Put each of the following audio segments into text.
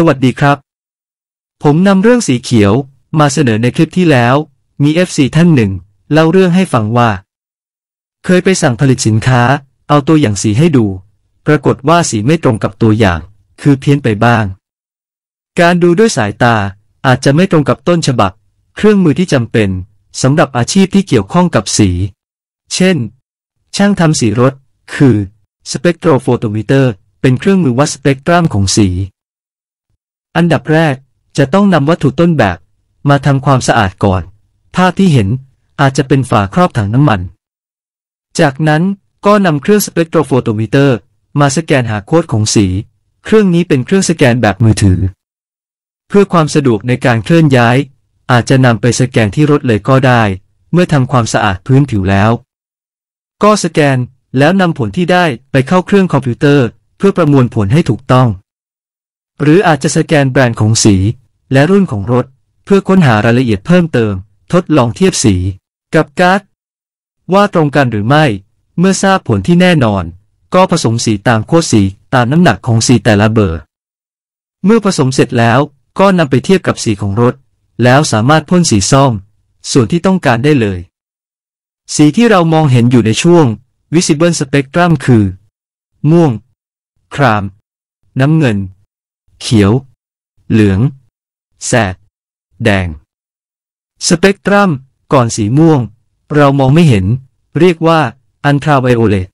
สวัสดีครับ ผมนำเรื่องสีเขียวมาเสนอในคลิปที่แล้ว มีเอฟซีท่านหนึ่ง เล่าเรื่องให้ฟังว่า เคยไปสั่งผลิตสินค้า เอาตัวอย่างสีให้ดู ปรากฏว่าสีไม่ตรงกับตัวอย่าง คือเพี้ยนไปบ้าง การดูด้วยสายตาอาจจะไม่ตรงกับต้นฉบับ เครื่องมือที่จำเป็นสำหรับอาชีพที่เกี่ยวข้องกับสี เช่น ช่างทำสีรถ คือสเปกโทรโฟโตมิเตอร์ เป็นเครื่องมือวัดสเปกตรัมของสีอันดับแรกจะต้องนำวัตถุต้นแบบ มาทำความสะอาดก่อน ภาพที่เห็นอาจจะเป็นฝาครอบถังน้ำมัน จากนั้นก็นำเครื่องสเปกโทรโฟโตมิเตอร์ มาสแกนหาโค้ดของสี เครื่องนี้เป็นเครื่องสแกนแบบมือถือ เพื่อความสะดวกในการเคลื่อนย้าย อาจจะนำไปสแกนที่รถเลยก็ได้ เมื่อทำความสะอาดพื้นผิวแล้ว ก็สแกนแล้วนำผลที่ได้ไปเข้าเครื่องคอมพิวเตอร์ เพื่อประมวลผลให้ถูกต้องหรืออาจจะสแกนแบรนด์ของสีและรุ่นของรถ เพื่อค้นหารายละเอียดเพิ่มเติม ทดลองเทียบสีกับการ์ดว่าตรงกันหรือไม่ เมื่อทราบผลที่แน่นอน ก็ผสมสีตามโค้สีตามน้ำหนักของสีแต่ละเบอร์ เมื่อผสมเสร็จแล้วก็นำไปเทียบกับสีของรถ แล้วสามารถพ่นสีซ่อม ส่วนที่ต้องการได้เลย สีที่เรามองเห็นอยู่ในช่วง visible spectrum คือ ม่วง คราม น้ำเงินเขียว เหลือง แสด แดง สเปกตรัม ก่อนสีม่วง เรามองไม่เห็น เรียกว่าอันทราไวโอเลต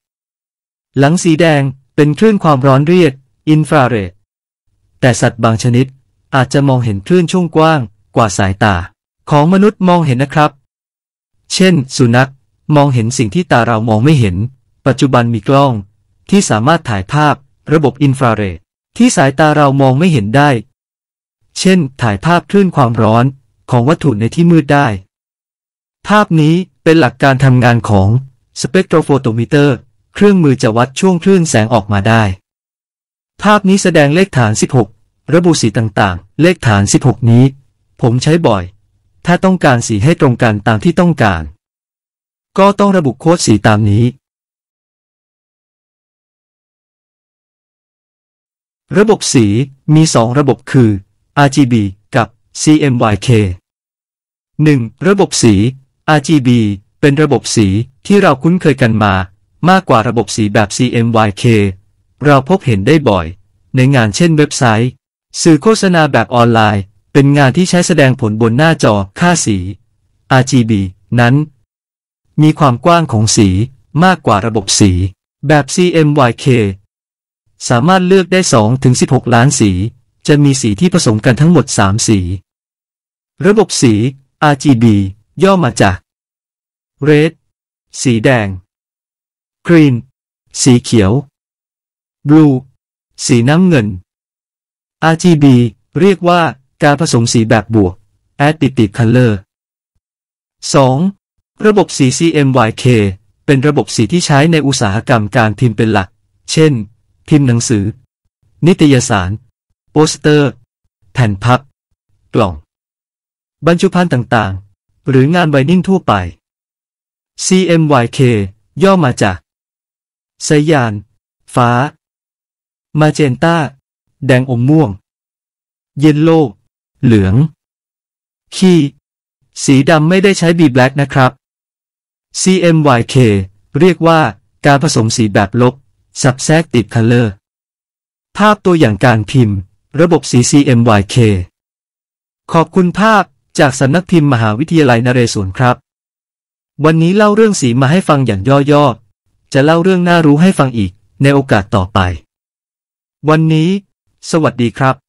หลังสีแดงเป็นคลื่นความร้อนเรียกอินฟราเรดแต่สัตว์บางชนิดอาจจะมองเห็นคลื่นช่วงกว้างกว่าสายตาของมนุษย์มองเห็นนะครับ เช่น สุนัขมองเห็นสิ่งที่ตาเรามองไม่เห็น ปัจจุบันมีกล้องที่สามารถถ่ายภาพระบบอินฟราเรดที่สายตาเรามองไม่เห็นได้ เช่นถ่ายภาพคลื่นความร้อนของวัตถุในที่มืดได้ ภาพนี้เป็นหลักการทำงานของสเปกโทรโฟโตมิเตอร์ เครื่องมือจะวัดช่วงคลื่นแสงออกมาได้ ภาพนี้แสดงเลขฐาน 16 ระบุสีต่างๆ เลขฐาน 16 นี้ ผมใช้บ่อย ถ้าต้องการสีให้ตรงกันตามที่ต้องการ ก็ต้องระบุโค้ดสีตามนี้ระบบสีมีสองระบบคือ RGB กับ CMYK 1. ระบบสี RGB เป็นระบบสีที่เราคุ้นเคยกันมา มากกว่าระบบสีแบบ CMYK เราพบเห็นได้บ่อย ในงานเช่นเว็บไซต์ สื่อโฆษณาแบบออนไลน์ เป็นงานที่ใช้แสดงผลบนหน้าจอค่าสี RGB นั้น มีความกว้างของสี มากกว่าระบบสีแบบ CMYK สามารถเลือกได้2-16 ล้านสี จะมีสีที่ผสมกันทั้งหมด 3 สี ระบบสี RGB ย่อมาจาก Red สีแดง Green สีเขียว Blue สีน้ำเงิน RGB เรียกว่าการผสมสีแบบบวก Additive Color 2. ระบบสี CMYK เป็นระบบสีที่ใช้ในอุตสาหกรรมการพิมพ์เป็นหลัก เช่นพิมพ์หนังสือ นิตยสาร โปสเตอร์ แผ่นพับ กล่อง บรรจุภัณฑ์ต่างๆ หรืองานไวนิ่งทั่วไป CMYK ย่อมาจากสยานฟ้า มาเจนต้าแดงอมม่วง เยนโลเหลืองขี้สีดำไม่ได้ใช้บีแบล็กนะครับ CMYK เรียกว่าการผสมสีแบบลบสับแทรกติดคัลเลอร์ภาพตัวอย่างการพิมพ์ ระบบ CCMYK ขอบคุณภาพจากสำนักพิมพ์ มหาวิทยาลัยนเรศวรครับ วันนี้เล่าเรื่องสีมาให้ฟังอย่างย่อ ๆ จะเล่าเรื่องน่ารู้ให้ฟังอีก ในโอกาสต่อไป วันนี้ สวัสดีครับ